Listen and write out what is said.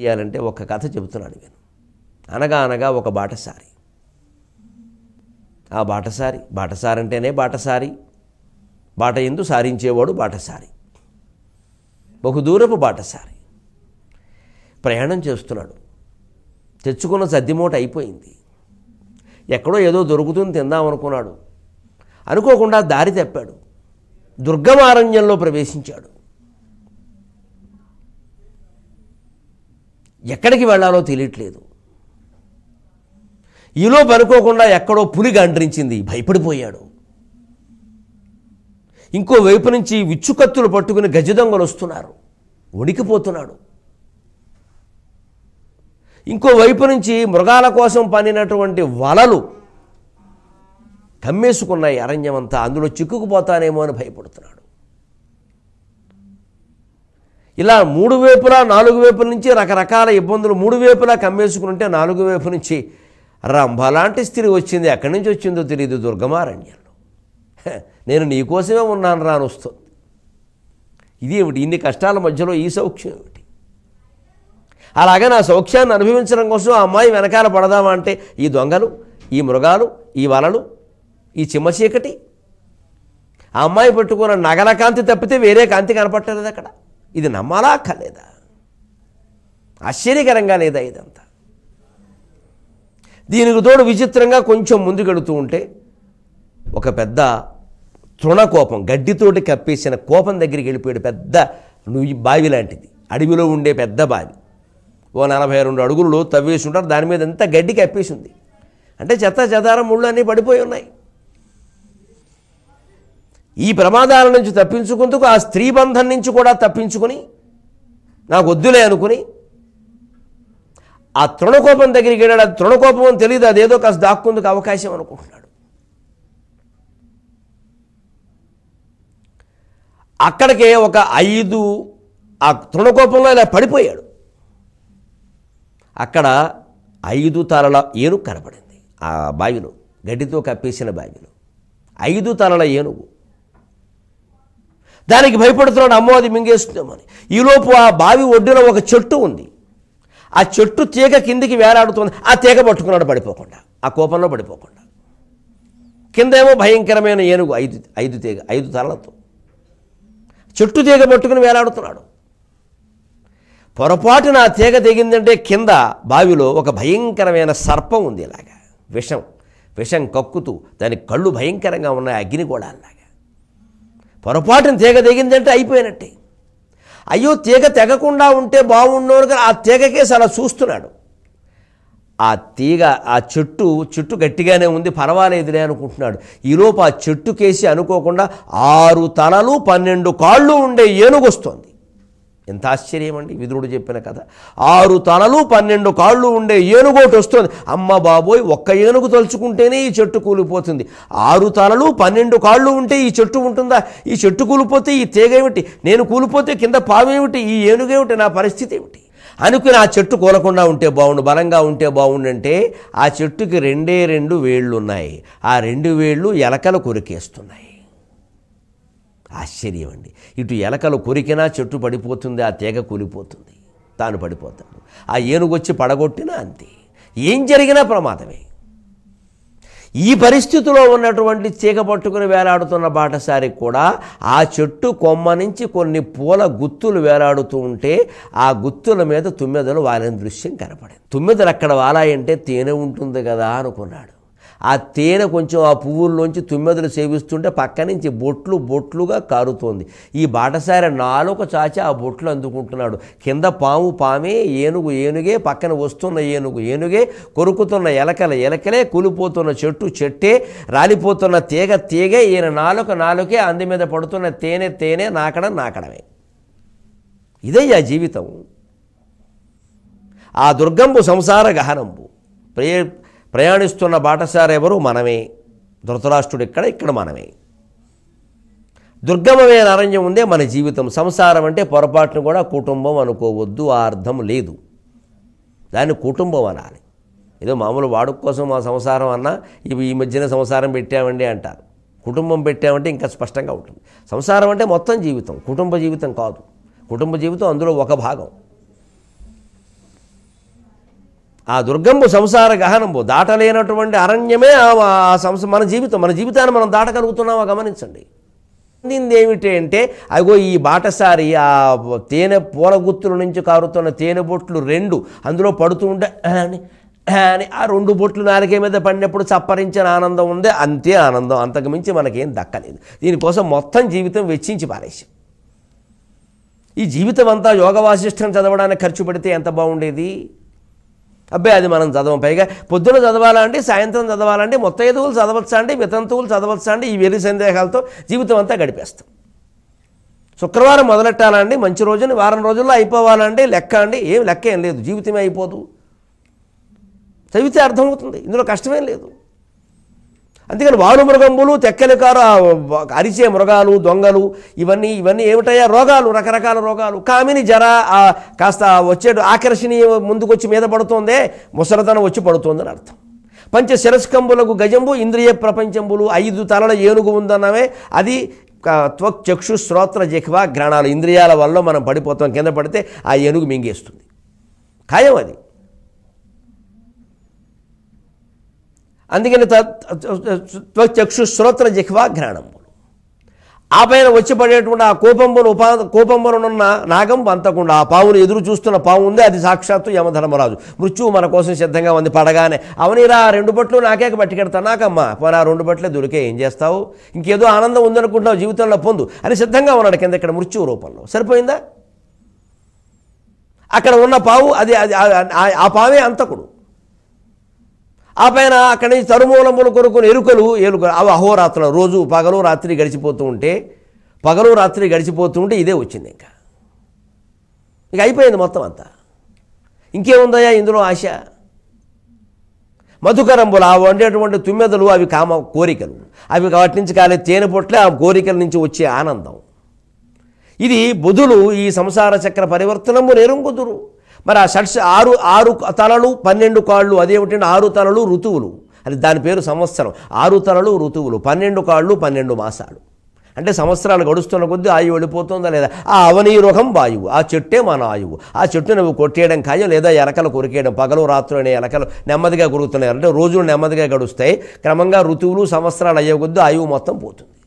చేయాలంటే ఒక కథ చెబుతున్నాను నేను అనగా అనగా ఒక బాటసారి ఆ బాటసారి బాటసారి అంటేనే బాటసారి బాట ఎందు సారించేవాడు బాటసారి బహుదూరపు బాటసారి ప్రయాణం చేస్తున్నాడు తెచ్చుకున్న సద్దిమూట అయిపోయింది ఎక్కడో ఏదో దొరుకుతుంది తిందాం అనుకున్నాడు అనుకోకుండా దారి తప్పాడు దుర్గమారణ్యంలో ప్రవేశించాడు ఎక్కడికి వెళ్ళాలో తెలియట్లేదు ఈలో పనుకోకుండా ఎక్కడో పులి గండ్రించింది భయపడిపోయాడు ఇంకో వైపు నుంచి విచ్చుకత్తులు పట్టుకుని గజదొంగలు వస్తున్నారు వణికిపోతున్నాడు ఇంకో వైపు నుంచి మృగాల కోసం పనినటువంటి వలలు కమ్మేసుకున్నాయి అరణ్యమంతా అందులో చిక్కుకుపోతానేమో అని భయపడుతున్నాడు ఇలా మూడు వైపులా నాలుగు వైపుల నుంచి రకరకాల ఇబ్బందులు మూడు వైపులా కమ్మేసుకుంటే నాలుగు వైపు నుంచి రంభ లాంటి స్త్రీ వచ్చింది ఎక్కడి నుంచి వచ్చిందో తెలియదు దుర్గమారణ్యంలో నేను నీకోసమే ఉన్నాను రానొస్తుంది ఇదేమిటి ఇన్ని కష్టాల మధ్యలో ఈ సౌఖ్యం ఏమిటి అలాగే నా సౌఖ్యాన్ని అనుభవించడం కోసం ఆ అమ్మాయి వెనకాల పడదామా అంటే ఈ దొంగలు ఈ మృగాలు ఈ వలలు ఈ చిమ్మ చీకటి ఆ అమ్మాయి పట్టుకున్న నగల కాంతి తప్పితే వేరే కాంతి కనపట్టలేదు అక్కడ ఇది నమ్మాలా కలేదా ఆశ్చర్యకరంగా లేదా ఇదంతా దీనికి తోడు విచిత్రంగా కొంచెం ముందుకెడుతూ ఉంటే ఒక పెద్ద తృణకోపం గడ్డితోటి కప్పేసిన కోపం దగ్గరికి వెళ్ళిపోయాడు పెద్ద నుయ్యి బావి లాంటిది అడవిలో ఉండే పెద్ద బావి ఓ నలభై రెండు అడుగులు తవ్వేసి ఉంటారు దాని మీద ఎంత గడ్డి కప్పేసి ఉంది అంటే చెత్త చెదారం ముళ్ళు అన్నీ పడిపోయి ఉన్నాయి ఈ ప్రమాదాల నుంచి తప్పించుకుందుకు ఆ స్త్రీ బంధం నుంచి కూడా తప్పించుకుని నాకు వద్దులే అనుకుని ఆ తృణకోపం దగ్గరికి వెళ్ళాడు ఆ తృణకోపం అని తెలియదు అదేదో కాస్త దాక్కుందుకు అవకాశం అనుకుంటున్నాడు అక్కడికే ఒక ఐదు ఆ తృణకోపంలో ఇలా పడిపోయాడు అక్కడ ఐదు తలల ఏనుగు కనపడింది ఆ బావిలో గడ్డితో కప్పేసిన బావిలో ఐదు తలల ఏనుగు దానికి భయపడుతున్నాడు అమ్మో అది ఈ ఈలోపు ఆ బావి ఒడ్డున ఒక చెట్టు ఉంది ఆ చెట్టు తీగ కిందికి వేలాడుతుంది ఆ తీగ పట్టుకున్నాడు పడిపోకుండా ఆ కోపంలో పడిపోకుండా కిందేమో భయంకరమైన ఏనుగు ఐదు ఐదు తీగ ఐదు తలలతో చెట్టు తీగ పట్టుకుని వేలాడుతున్నాడు పొరపాటున ఆ తీగ తెగిందంటే కింద బావిలో ఒక భయంకరమైన సర్పం ఉంది ఇలాగా విషం విషం కక్కుతూ దాని కళ్ళు భయంకరంగా ఉన్నాయి అగ్ని కూడా అలాగా పొరపాటున తీగ తెగిందంటే అయిపోయినట్టే అయ్యో తీగ తెగకుండా ఉంటే బాగుండవు కానీ ఆ తీగకేసి అలా చూస్తున్నాడు ఆ తీగ ఆ చెట్టు చెట్టు గట్టిగానే ఉంది పర్వాలేదులే అనుకుంటున్నాడు ఈలోపు ఆ చెట్టు కేసి అనుకోకుండా ఆరు తలలు పన్నెండు కాళ్ళు ఉండే వస్తుంది ఎంత ఆశ్చర్యం అండి విదురుడు చెప్పిన కథ ఆరు తలలు పన్నెండు కాళ్ళు ఉండే ఏనుగోటి వస్తుంది అమ్మ బాబోయ్ ఒక్క ఏనుగు తలుచుకుంటేనే ఈ చెట్టు కూలిపోతుంది ఆరు తలలు పన్నెండు కాళ్ళు ఉంటే ఈ చెట్టు ఉంటుందా ఈ చెట్టు కూలిపోతే ఈ తీగ ఏమిటి నేను కూలిపోతే కింద పావేమిటి ఈ ఏనుగేమిటి నా పరిస్థితి ఏమిటి అనుకుని ఆ చెట్టు కూలకుండా ఉంటే బాగుండు బలంగా ఉంటే బాగుండంటే ఆ చెట్టుకి రెండే రెండు వేళ్ళు ఉన్నాయి ఆ రెండు వేళ్ళు ఎలకలు కొరికేస్తున్నాయి ఆశ్చర్యం అండి ఇటు ఎలకలు కొరికినా చెట్టు పడిపోతుంది ఆ తీగ కూలిపోతుంది తాను పడిపోతాడు ఆ ఏనుగు వచ్చి పడగొట్టినా అంతే ఏం జరిగినా ప్రమాదమే ఈ పరిస్థితిలో ఉన్నటువంటి చీక పట్టుకుని వేలాడుతున్న బాటసారి కూడా ఆ చెట్టు కొమ్మ నుంచి కొన్ని పూల గుత్తులు వేలాడుతూ ఉంటే ఆ గుత్తుల మీద తుమ్మెదలు వాలిన దృశ్యం కనపడింది తుమ్మెదలు అక్కడ వాలాయంటే తేనె ఉంటుంది కదా అనుకున్నాడు ఆ తేనె కొంచెం ఆ పువ్వుల్లోంచి తుమ్మెదలు సేవిస్తుంటే పక్క నుంచి బొట్లు బొట్లుగా కారుతోంది ఈ బాటసారి నాలుక చాచి ఆ బొట్లు అందుకుంటున్నాడు కింద పాము పామే ఏనుగు ఏనుగే పక్కన వస్తున్న ఏనుగు ఏనుగే కొరుకుతున్న ఎలకల ఎలకలే కూలిపోతున్న చెట్టు చెట్టే రాలిపోతున్న తీగ తీగే ఈయన నాలుక నాలుకే అంది మీద పడుతున్న తేనె తేనె నాకడం నాకడమే ఇదే ఆ జీవితం ఆ దుర్గంబు సంసార గహనంబు ప్రే ప్రయాణిస్తున్న బాటసారెవరు మనమే ధృతరాష్ట్రుడు ఇక్కడ ఇక్కడ మనమే దుర్గమమైన అరణ్యం ఉందే మన జీవితం సంసారం అంటే పొరపాటును కూడా కుటుంబం అనుకోవద్దు ఆ అర్థం లేదు దాన్ని కుటుంబం అనాలి ఏదో మామూలు వాడుక కోసం మా సంసారం అన్నా ఇవి ఈ మధ్యన సంసారం పెట్టామండి అంటారు కుటుంబం పెట్టామంటే ఇంకా స్పష్టంగా ఉంటుంది సంసారం అంటే మొత్తం జీవితం కుటుంబ జీవితం కాదు కుటుంబ జీవితం అందులో ఒక భాగం ఆ దుర్గంబు సంసార గహనంబు దాటలేనటువంటి అరణ్యమే ఆ సంస మన జీవితం మన జీవితాన్ని మనం దాటగలుగుతున్నామో గమనించండి చెందింది ఏమిటి అంటే అగో ఈ బాటసారి ఆ తేనె పూల గుత్తుల నుంచి కారుతున్న తేనె బొట్లు రెండు అందులో పడుతూ ఉంటే అని అని ఆ రెండు బొట్లు నాలుగే మీద పడినప్పుడు చప్పరించిన ఆనందం ఉందే అంతే ఆనందం అంతకుమించి మనకేం దక్కలేదు దీనికోసం మొత్తం జీవితం వెచ్చించి పారేసి ఈ జీవితం అంతా యోగ వాసిష్టం చదవడానికి ఖర్చు పెడితే ఎంత బాగుండేది అబ్బాయి అది మనం చదవం పైగా పొద్దున చదవాలండి సాయంత్రం చదవాలండి మొత్తైదువులు చదవచ్చు అండి వితంతువులు చదవచ్చు అండి ఈ వెలి సందేహాలతో జీవితం అంతా గడిపేస్తాం శుక్రవారం మొదలెట్టాలండి మంచి రోజుని వారం రోజుల్లో అయిపోవాలండి లెక్క అండి ఏం లెక్క ఏం లేదు జీవితమే అయిపోదు చదివితే అర్థమవుతుంది ఇందులో కష్టమేం లేదు అందుకని వాలు మృగంబులు కారు అరిచే మృగాలు దొంగలు ఇవన్నీ ఇవన్నీ ఏమిటయ్యా రోగాలు రకరకాల రోగాలు కామిని జర కాస్త వచ్చే ఆకర్షణీయ ముందుకొచ్చి మీద పడుతోందే ముసలతనం వచ్చి పడుతోందని అర్థం పంచ శిరస్కంబులకు గజంబు ఇంద్రియ ప్రపంచంబులు ఐదు తలల ఏనుగు ఉందన్నవే అది త్వక్ చక్షు శ్రోత్ర జిహ్వా గ్రాణాలు ఇంద్రియాల వల్ల మనం పడిపోతాం కింద పడితే ఆ ఏనుగు మింగేస్తుంది ఖాయం అది అందుకని త్వచక్షు శ్రోత్ర జిహ్వా ఘ్రాణంబులు ఆ పైన వచ్చి పడేటువంటి ఆ కోపంబులు ఉపా కోపంబులనున్న నాగం అంతకుండా ఆ పావును ఎదురు చూస్తున్న పావు ఉంది అది సాక్షాత్తు యమధర్మరాజు మృత్యువు మన కోసం సిద్ధంగా ఉంది పడగానే అవనిరా రెండు బట్లు నాకేక పట్టుకెడతా నాకమ్మా పోనా రెండు బట్లే దొరికే ఏం చేస్తావు ఇంకేదో ఆనందం ఉందనుకుంటున్నావు జీవితంలో పొందు అని సిద్ధంగా ఉన్నాడు కింద ఇక్కడ మృత్యువు రూపంలో సరిపోయిందా అక్కడ ఉన్న పావు అది ఆ పావే అంతకుడు ఆ పైన అక్కడి నుంచి తరుమూలములు కొనుక్కుని ఎరుకలు ఎలుకలు అవి అహోరాత్రుల రోజు పగలు రాత్రి గడిచిపోతూ ఉంటే పగలు రాత్రి గడిచిపోతూ ఉంటే ఇదే వచ్చింది ఇంకా ఇక అయిపోయింది మొత్తం అంతా ఇంకేముందయ్యా ఇందులో ఆశ మధుకరంబులు ఆ వండేటువంటి తుమ్మెదలు అవి కామ కోరికలు అవి వాటి నుంచి కాలే తేనె పొట్లే ఆ కోరికల నుంచి వచ్చే ఆనందం ఇది బుధులు ఈ సంసార చక్ర పరివర్తనము నేరుంగుదురు మరి ఆ షట్స్ ఆరు ఆరు తలలు పన్నెండు కాళ్ళు అదేమిటంటే ఆరు తలలు ఋతువులు అది దాని పేరు సంవత్సరం ఆరు తలలు ఋతువులు పన్నెండు కాళ్ళు పన్నెండు మాసాలు అంటే సంవత్సరాలు గడుస్తున్న కొద్దీ ఆయువు వెళ్ళిపోతుందా లేదా ఆ అవనీరోగం వాయువు ఆ చెట్టే మన ఆయువు ఆ చెట్టు నువ్వు కొట్టేయడం ఖాయం లేదా ఎలకలు కొరికేయడం పగలు రాత్రులు అనే ఎలకలు నెమ్మదిగా కొరుకుతున్నాయి అంటే రోజులు నెమ్మదిగా గడుస్తాయి క్రమంగా ఋతువులు సంవత్సరాలు అయ్యే కొద్దీ ఆయువు మొత్తం పోతుంది